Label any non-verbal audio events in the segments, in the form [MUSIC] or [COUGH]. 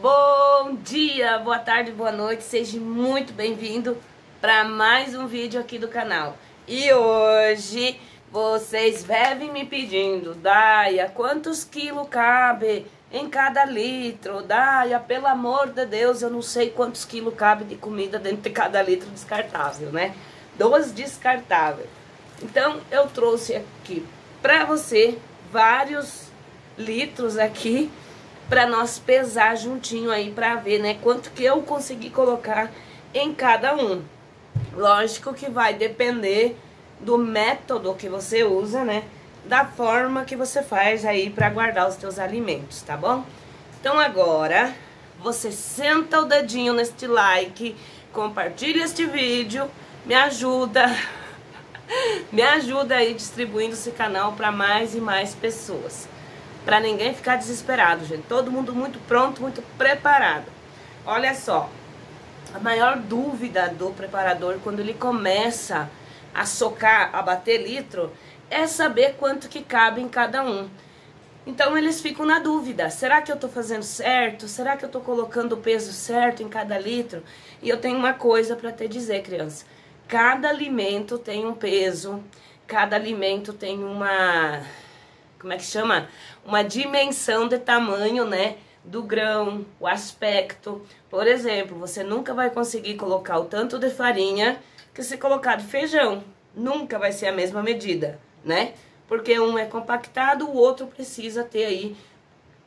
Bom dia, boa tarde, boa noite, seja muito bem-vindo para mais um vídeo aqui do canal. E hoje vocês devem me pedindo, Daia, quantos quilos cabe em cada litro? Daia, pelo amor de Deus, eu não sei quantos quilos cabe de comida dentro de cada litro descartável, né? Duas descartáveis. Então eu trouxe aqui para você vários litros aqui para nós pesar juntinho aí para ver, né, quanto que eu consegui colocar em cada um. Lógico que vai depender do método que você usa, né, da forma que você faz aí para guardar os teus alimentos, tá bom? Então agora você senta o dedinho neste like, compartilha este vídeo, me ajuda, [LAUGHS] me ajuda aí distribuindo esse canal para mais e mais pessoas para ninguém ficar desesperado, gente. Todo mundo muito pronto, muito preparado. Olha só, a maior dúvida do preparador quando ele começa a socar, a bater litro, é saber quanto que cabe em cada um. Então eles ficam na dúvida: será que eu estou fazendo certo? Será que eu estou colocando o peso certo em cada litro? E eu tenho uma coisa para te dizer, criança: cada alimento tem um peso, cada alimento tem uma como é que chama? Uma dimensão de tamanho, né? Do grão, o aspecto. Por exemplo, você nunca vai conseguir colocar o tanto de farinha que se colocar de feijão. Nunca vai ser a mesma medida, né? Porque um é compactado, o outro precisa ter aí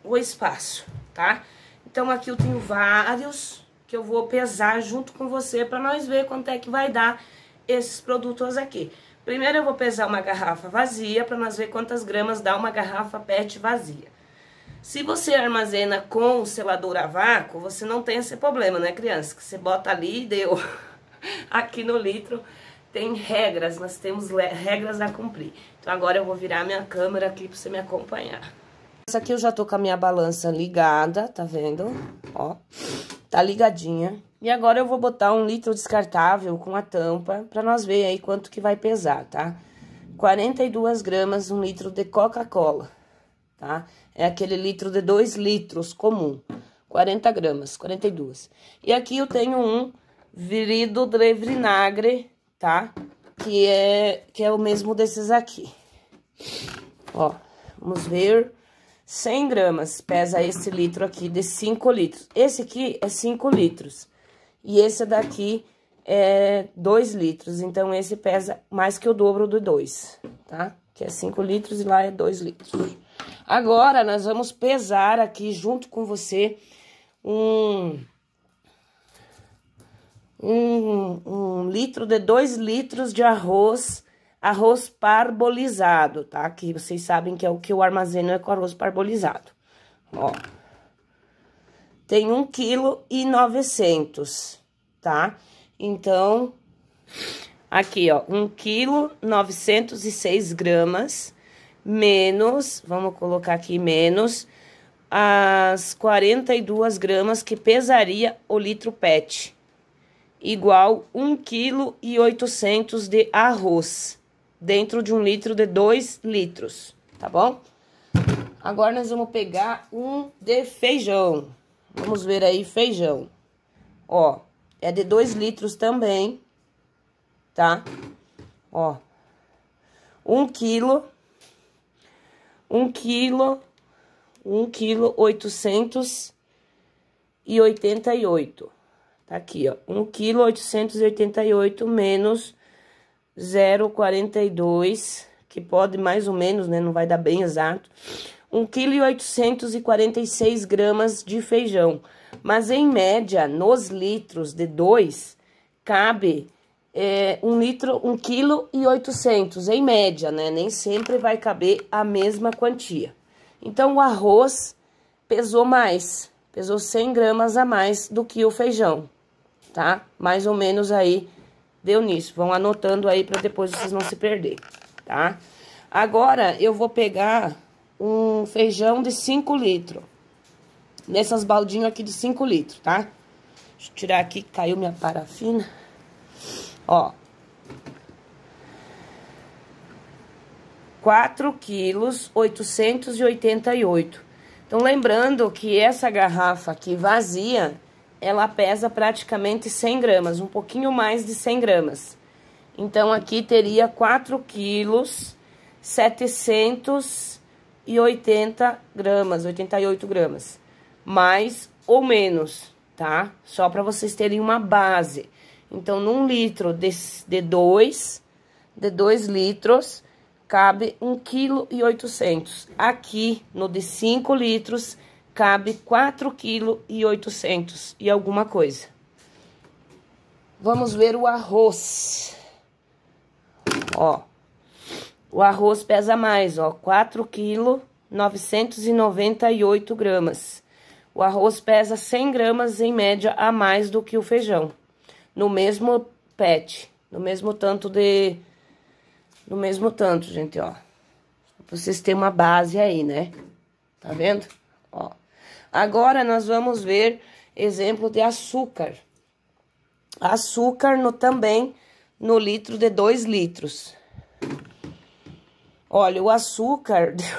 o espaço, tá? Então aqui eu tenho vários que eu vou pesar junto com você para nós ver quanto é que vai dar esses produtos aqui. Primeiro eu vou pesar uma garrafa vazia para nós ver quantas gramas dá uma garrafa PET vazia. Se você armazena com selador a vácuo, você não tem esse problema, né, criança? Que você bota ali e deu. [LAUGHS] Aqui no litro tem regras, nós temos regras a cumprir. Então agora eu vou virar minha câmera aqui para você me acompanhar. Essa aqui eu já tô com a minha balança ligada, tá vendo? Ó, tá ligadinha. E agora eu vou botar um litro descartável com a tampa para nós ver aí quanto que vai pesar, tá? 42 gramas, um litro de Coca-Cola, tá? É aquele litro de 2 litros comum, 40 gramas, 42. E aqui eu tenho um virido de vinagre, tá? Que é, que é o mesmo desses aqui. Ó, vamos ver... 100 gramas pesa esse litro aqui de 5 litros. Esse aqui é 5 litros e esse daqui é 2 litros, então esse pesa mais que o dobro do 2, tá? Que é 5 litros e lá é 2 litros. Agora, nós vamos pesar aqui junto com você um, um, um litro de 2 litros de arroz, arroz parbolizado, tá? Que vocês sabem que é o que eu armazeno é com arroz parbolizado. Ó, tem um quilo e novecentos, tá? Então, aqui, ó, um quilo novecentos e seis gramas, menos, vamos colocar aqui menos, as 42 gramas que pesaria o litro pet, igual um quilo e oitocentos de arroz, dentro de um litro de dois litros, tá bom? Agora, nós vamos pegar um de feijão. Vamos ver aí feijão. Ó, é de 2 litros também, tá? Ó, 1 um quilo, 1 um quilo, 1 um quilo 888. Tá aqui, ó, 1 quilo 888 menos 0,42, que pode mais ou menos, né, não vai dar bem exato, 1,846 gramas de feijão. Mas, em média, nos litros de 2, cabe é, um litro, 1,800 kg, em média, né? Nem sempre vai caber a mesma quantia. Então, o arroz pesou mais, pesou 100 gramas a mais do que o feijão, tá? Mais ou menos aí deu nisso. Vão anotando aí para depois vocês não se perderem, tá? Agora, eu vou pegar um feijão de 5 litros. Nessas baldinhas aqui de 5 litros, tá? Deixa eu tirar aqui, que caiu minha parafina. Ó. 4 quilos 888. Então, lembrando que essa garrafa aqui vazia, ela pesa praticamente 100 gramas, um pouquinho mais de 100 gramas. Então, aqui teria 4 quilos 700 e 80 gramas, 88 gramas, mais ou menos, tá? Só para vocês terem uma base. Então, num litro de, de dois, de dois litros, cabe 1,8 kg. Aqui, no de 5 litros, cabe 4,8 kg e alguma coisa. Vamos ver o arroz. Ó, o arroz pesa mais, ó, 4 kg 998 gramas. O arroz pesa 100 gramas em média a mais do que o feijão, no mesmo pet, no mesmo tanto de no mesmo tanto, gente, ó. Pra vocês terem uma base aí, né? Tá vendo? Ó. Agora nós vamos ver exemplo de açúcar. Açúcar no também no litro de 2 litros. Olha, o açúcar, [LAUGHS] deu,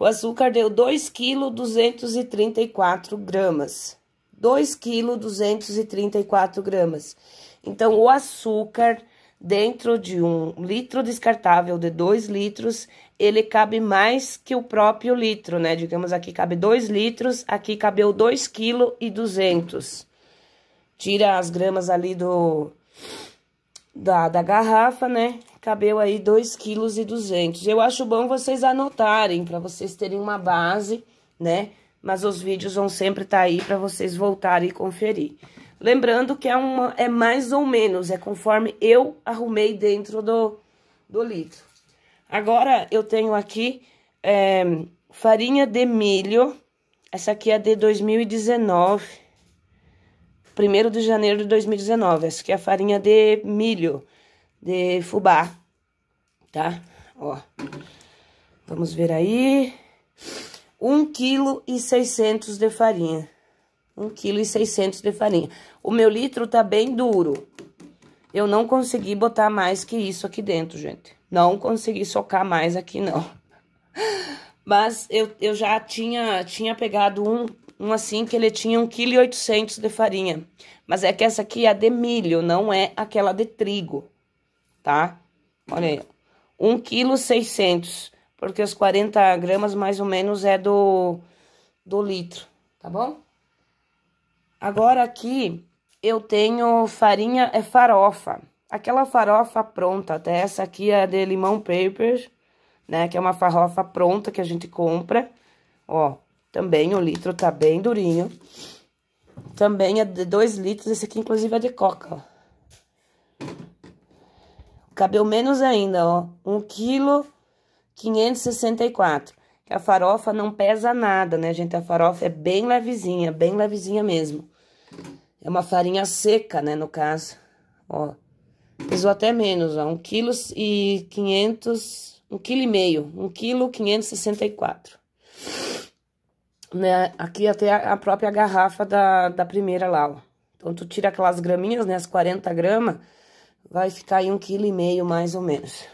o açúcar deu 2,234 gramas. 2,234 gramas. Então, o açúcar dentro de um litro descartável de 2 litros, ele cabe mais que o próprio litro, né? Digamos aqui cabe 2 litros, aqui cabeu 2 kg e Tira as gramas ali do da, da garrafa, né? cabeu aí 2,2 kg. Eu acho bom vocês anotarem para vocês terem uma base, né? Mas os vídeos vão sempre estar tá aí para vocês voltarem e conferir. Lembrando que é uma é mais ou menos, é conforme eu arrumei dentro do do litro. Agora eu tenho aqui é, farinha de milho. Essa aqui é de 2019. 1 de janeiro de 2019. Essa aqui é a farinha de milho de fubá, tá? Ó, vamos ver aí. 1,6 kg de farinha. 1,6 kg de farinha. O meu litro tá bem duro. Eu não consegui botar mais que isso aqui dentro, gente. Não consegui socar mais aqui, não. Mas eu, eu já tinha, tinha pegado um, um assim que ele tinha 1,8 kg de farinha. Mas é que essa aqui é a de milho, não é aquela de trigo tá? Olha aí, 1,6 kg, porque os 40 gramas mais ou menos é do, do litro, tá bom? Agora aqui eu tenho farinha, é farofa. Aquela farofa pronta, até essa aqui é de limão paper, né? Que é uma farofa pronta que a gente compra. Ó, também o litro tá bem durinho. Também é de 2 litros, esse aqui inclusive é de coca, ó. Cabeu menos ainda, ó. 1,564 kg. A farofa não pesa nada, né, gente? A farofa é bem levezinha, bem levezinha mesmo. É uma farinha seca, né, no caso. Ó, pesou até menos, ó. 1,5 kg e 1,5 kg e meio. kg Né? Aqui até a própria garrafa da, da primeira lá, ó. Então, tu tira aquelas graminhas, né, as 40 gramas vai ficar aí um quilo e meio, mais ou menos.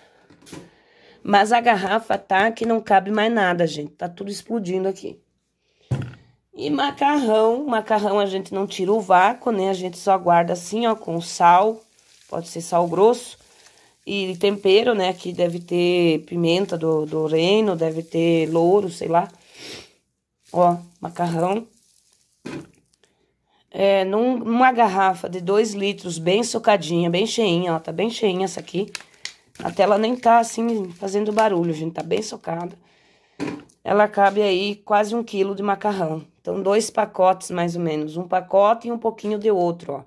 Mas a garrafa tá que não cabe mais nada, gente. Tá tudo explodindo aqui. E macarrão. Macarrão a gente não tira o vácuo, né? A gente só guarda assim, ó, com sal. Pode ser sal grosso. E tempero, né? Aqui deve ter pimenta do, do reino, deve ter louro, sei lá. Ó, macarrão é, num, numa garrafa de 2 litros, bem socadinha, bem cheinha, ó tá bem cheinha essa aqui. Até ela nem tá, assim, fazendo barulho, gente, tá bem socada. Ela cabe aí quase um quilo de macarrão. Então, dois pacotes, mais ou menos. Um pacote e um pouquinho de outro, ó.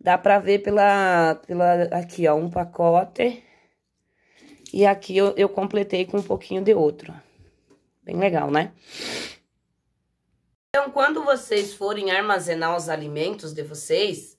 Dá pra ver pela, pela aqui, ó, um pacote. E aqui eu, eu completei com um pouquinho de outro, Bem legal, né? Então, quando vocês forem armazenar os alimentos de vocês,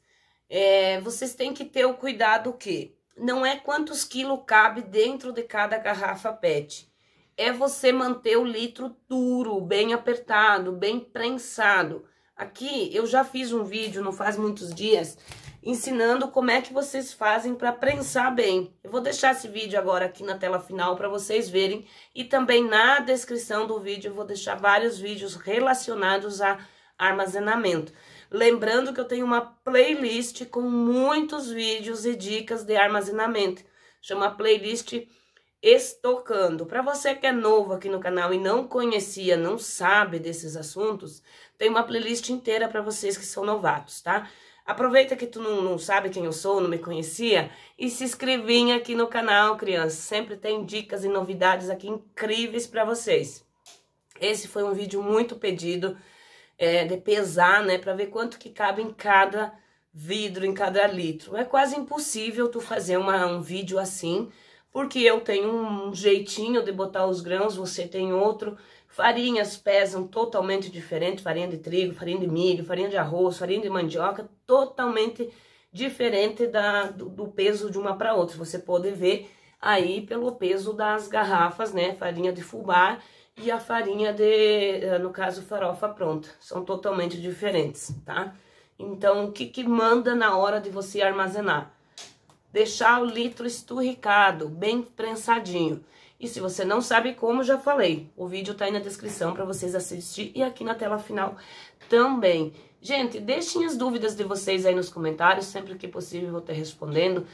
é, vocês têm que ter o cuidado que não é quantos quilos cabe dentro de cada garrafa PET. É você manter o litro duro, bem apertado, bem prensado. Aqui eu já fiz um vídeo, não faz muitos dias, ensinando como é que vocês fazem para prensar bem. Eu vou deixar esse vídeo agora aqui na tela final para vocês verem e também na descrição do vídeo eu vou deixar vários vídeos relacionados a armazenamento. Lembrando que eu tenho uma playlist com muitos vídeos e dicas de armazenamento. Chama playlist Estocando. Para você que é novo aqui no canal e não conhecia, não sabe desses assuntos, tem uma playlist inteira para vocês que são novatos, tá? Aproveita que tu não, não sabe quem eu sou, não me conhecia, e se inscrevinha aqui no canal, criança. Sempre tem dicas e novidades aqui incríveis para vocês. Esse foi um vídeo muito pedido, é, de pesar, né, para ver quanto que cabe em cada vidro, em cada litro. É quase impossível tu fazer uma, um vídeo assim, porque eu tenho um jeitinho de botar os grãos, você tem outro. Farinhas pesam totalmente diferente, farinha de trigo, farinha de milho, farinha de arroz, farinha de mandioca, totalmente diferente da, do, do peso de uma para outra. Você pode ver aí pelo peso das garrafas, né? Farinha de fubá e a farinha de, eh, no caso, farofa pronta. São totalmente diferentes, tá? Então, o que, que manda na hora de você armazenar? Deixar o litro esturricado, bem prensadinho. E se você não sabe como, já falei. O vídeo tá aí na descrição para vocês assistir e aqui na tela final também. Gente, deixem as dúvidas de vocês aí nos comentários, sempre que possível eu vou estar respondendo.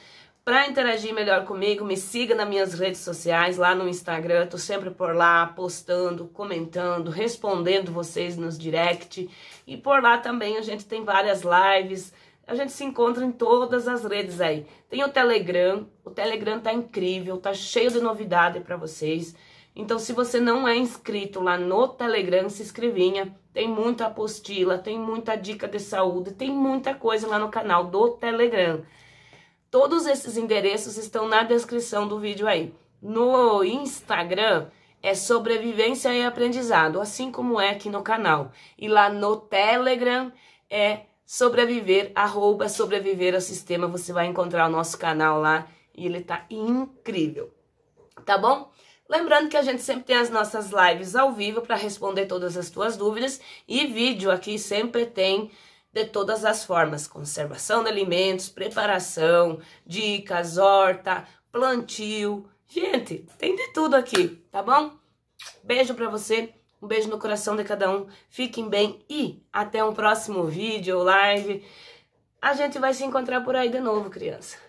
Para interagir melhor comigo, me siga nas minhas redes sociais, lá no Instagram, eu tô sempre por lá, postando, comentando, respondendo vocês nos direct. E por lá também a gente tem várias lives, a gente se encontra em todas as redes aí. Tem o Telegram, o Telegram tá incrível, tá cheio de novidade para vocês. Então, se você não é inscrito lá no Telegram, se inscrevinha. Tem muita apostila, tem muita dica de saúde, tem muita coisa lá no canal do Telegram. Todos esses endereços estão na descrição do vídeo aí. No Instagram é sobrevivência e aprendizado, assim como é aqui no canal. E lá no Telegram é sobreviver, arroba sobreviver ao sistema, você vai encontrar o nosso canal lá e ele tá incrível, tá bom? Lembrando que a gente sempre tem as nossas lives ao vivo para responder todas as tuas dúvidas e vídeo aqui sempre tem de todas as formas, conservação de alimentos, preparação, dicas, horta, plantio. Gente, tem de tudo aqui, tá bom? Beijo para você. Um beijo no coração de cada um. Fiquem bem e até um próximo vídeo ou live. A gente vai se encontrar por aí de novo, criança.